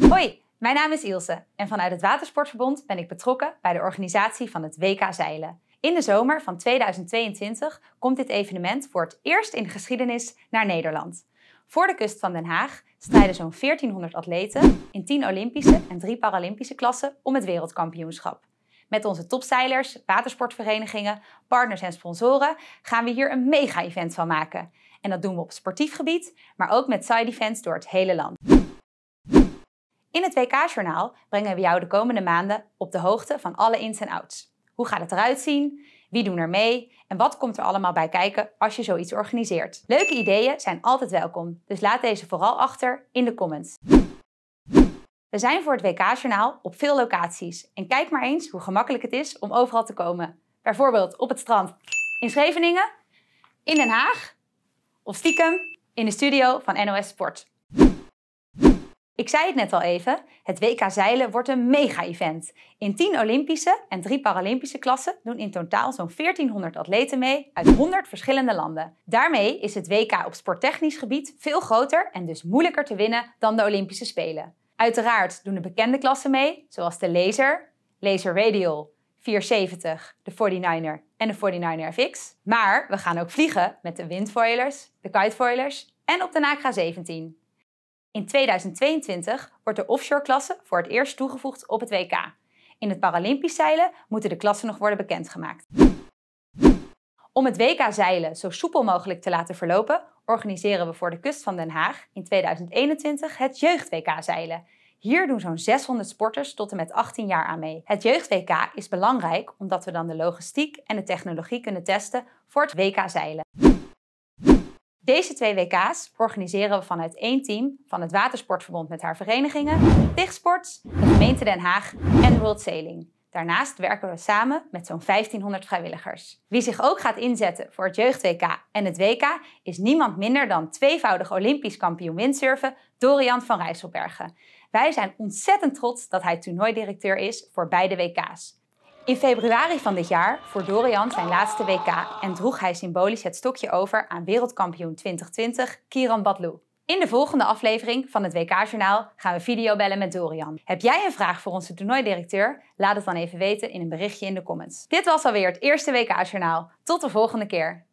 Hoi, mijn naam is Ilse en vanuit het Watersportverbond ben ik betrokken bij de organisatie van het WK Zeilen. In de zomer van 2022 komt dit evenement voor het eerst in de geschiedenis naar Nederland. Voor de kust van Den Haag strijden zo'n 1400 atleten in 10 Olympische en 3 Paralympische klassen om het wereldkampioenschap. Met onze topzeilers, watersportverenigingen, partners en sponsoren gaan we hier een mega-event van maken. En dat doen we op sportief gebied, maar ook met side-events door het hele land. In het WK-journaal brengen we jou de komende maanden op de hoogte van alle ins en outs. Hoe gaat het eruit zien? Wie doen er mee? En wat komt er allemaal bij kijken als je zoiets organiseert? Leuke ideeën zijn altijd welkom, dus laat deze vooral achter in de comments. We zijn voor het WK-journaal op veel locaties en kijk maar eens hoe gemakkelijk het is om overal te komen. Bijvoorbeeld op het strand in Scheveningen, in Den Haag of stiekem in de studio van NOS Sport. Ik zei het net al even, het WK zeilen wordt een mega-event. In 10 Olympische en 3 Paralympische klassen doen in totaal zo'n 1400 atleten mee uit 100 verschillende landen. Daarmee is het WK op sporttechnisch gebied veel groter en dus moeilijker te winnen dan de Olympische Spelen. Uiteraard doen de bekende klassen mee, zoals de laser, laser radial, 470, de 49er en de 49er FX. Maar we gaan ook vliegen met de windfoilers, de kitefoilers en op de Nagra 17. In 2022 wordt de offshore-klasse voor het eerst toegevoegd op het WK. In het Paralympisch zeilen moeten de klassen nog worden bekendgemaakt. Om het WK zeilen zo soepel mogelijk te laten verlopen, organiseren we voor de kust van Den Haag in 2021 het Jeugd-WK zeilen. Hier doen zo'n 600 sporters tot en met 18 jaar aan mee. Het Jeugd-WK is belangrijk omdat we dan de logistiek en de technologie kunnen testen voor het WK zeilen. Deze twee WK's organiseren we vanuit één team van het Watersportverbond met haar verenigingen, Dichtsports, de gemeente Den Haag en World Sailing. Daarnaast werken we samen met zo'n 1500 vrijwilligers. Wie zich ook gaat inzetten voor het jeugd-WK en het WK is niemand minder dan tweevoudig Olympisch kampioen windsurfen Dorian van Rijsselbergen. Wij zijn ontzettend trots dat hij toernooidirecteur is voor beide WK's. In februari van dit jaar voor Dorian zijn laatste WK en droeg hij symbolisch het stokje over aan wereldkampioen 2020 Kieran Badlou. In de volgende aflevering van het WK-journaal gaan we videobellen met Dorian. Heb jij een vraag voor onze toernooidirecteur? Laat het dan even weten in een berichtje in de comments. Dit was alweer het eerste WK-journaal. Tot de volgende keer.